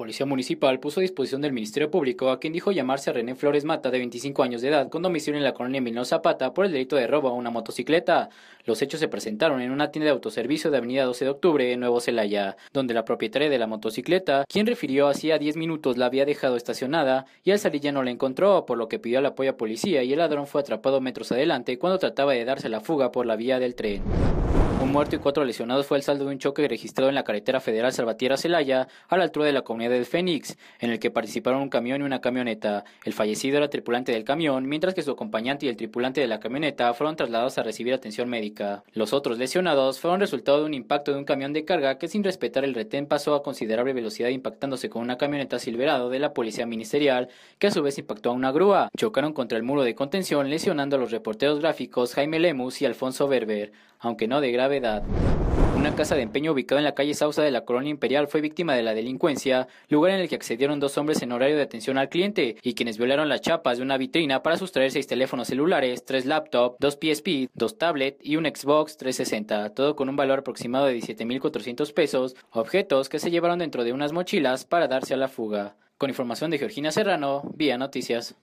Policía Municipal puso a disposición del Ministerio Público a quien dijo llamarse René Flores Mata, de 25 años de edad, con domicilio en la colonia Milón Zapata por el delito de robo a una motocicleta. Los hechos se presentaron en una tienda de autoservicio de Avenida 12 de Octubre, en Nuevo Celaya, donde la propietaria de la motocicleta, quien refirió hacía 10 minutos la había dejado estacionada y al salir ya no la encontró, por lo que pidió el apoyo a policía y el ladrón fue atrapado metros adelante cuando trataba de darse la fuga por la vía del tren. Un muerto y cuatro lesionados fue el saldo de un choque registrado en la carretera federal Salvatierra-Celaya, a la altura de la comunidad de Fénix, en el que participaron un camión y una camioneta. El fallecido era tripulante del camión, mientras que su acompañante y el tripulante de la camioneta fueron trasladados a recibir atención médica. Los otros lesionados fueron resultado de un impacto de un camión de carga que sin respetar el retén pasó a considerable velocidad impactándose con una camioneta Silverado de la policía ministerial, que a su vez impactó a una grúa. Chocaron contra el muro de contención, lesionando a los reporteros gráficos Jaime Lemus y Alfonso Berber, aunque no de gravedad. Una casa de empeño ubicada en la calle Sausa de la Colonia Imperial fue víctima de la delincuencia, lugar en el que accedieron dos hombres en horario de atención al cliente y quienes violaron las chapas de una vitrina para sustraer seis teléfonos celulares, tres laptops, dos PSP, dos tablets y un Xbox 360, todo con un valor aproximado de 17.400 pesos, objetos que se llevaron dentro de unas mochilas para darse a la fuga. Con información de Georgina Serrano, vía Noticias.